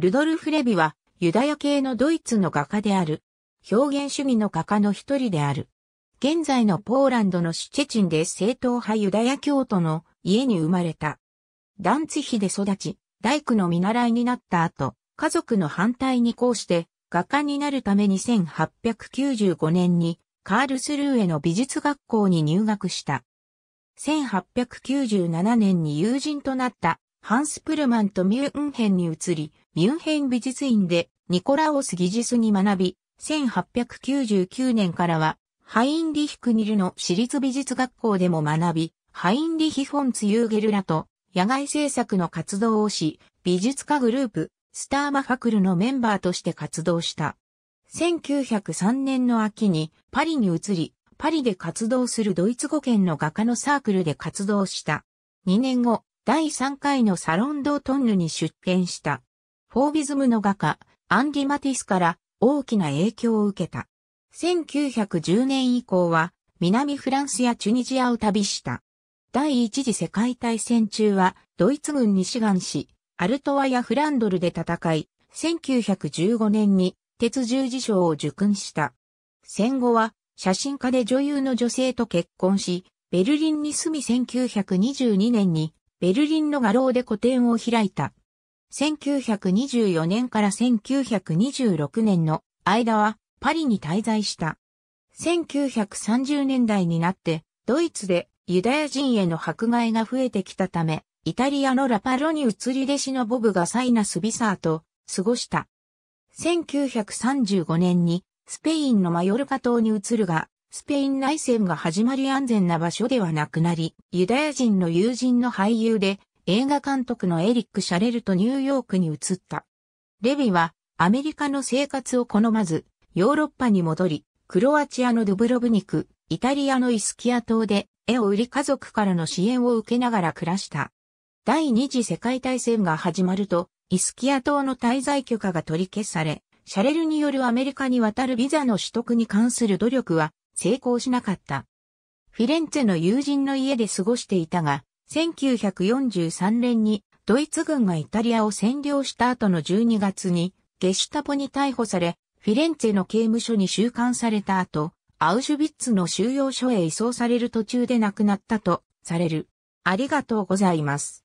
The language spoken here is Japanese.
ルドルフ・レビはユダヤ系のドイツの画家である。表現主義の画家の一人である。現在のポーランドのシュチェチンで正統派ユダヤ教徒の家に生まれた。ダンツ比で育ち、大工の見習いになった後、家族の反対にこうして画家になるために1 8 9 5年にカールスルーへの美術学校に入学した。1897年に友人となったハンス・プルマンとミュンヘンに移り、ミュンヘン美術院でニコラオス技術に学び、1899年からはハインリヒクニルの私立美術学校でも学び、ハインリヒ・フォンツ・ユーゲルらと野外制作の活動をし、美術家グループ、スターマファクルのメンバーとして活動した。1903年の秋にパリに移り、パリで活動するドイツ語圏の画家のサークルで活動した。2年後、第3回のサロンドートンヌに出展した。フォービズムの画家、アンディ・マティスから大きな影響を受けた。1910年以降は、南フランスやチュニジアを旅した。第一次世界大戦中は、ドイツ軍に志願し、アルトワやフランドルで戦い、1915年に鉄十字章を受勲した。戦後は、写真家で女優の女性と結婚し、ベルリンに住み1922年に、ベルリンの画廊で個展を開いた。1924年から1926年の間はパリに滞在した。1930年代になってドイツでユダヤ人への迫害が増えてきたため、イタリアのラパロに移り弟子のボブがサイナス・ビサーと過ごした。1935年にスペインのマヨルカ島に移るが、スペイン内戦が始まり安全な場所ではなくなり、ユダヤ人の友人の俳優で映画監督のエリック・シャレルとニューヨークに移った。レビはアメリカの生活を好まず、ヨーロッパに戻り、クロアチアのドブロブニク、イタリアのイスキア島で絵を売り家族からの支援を受けながら暮らした。第二次世界大戦が始まると、イスキア島の滞在許可が取り消され、シャレルによるアメリカに渡るビザの取得に関する努力は成功しなかった。フィレンツェの友人の家で過ごしていたが、1943年にドイツ軍がイタリアを占領した後の12月にゲシュタポに逮捕され、フィレンツェの刑務所に収監された後、アウシュビッツの収容所へ移送される途中で亡くなったとされる。ありがとうございます。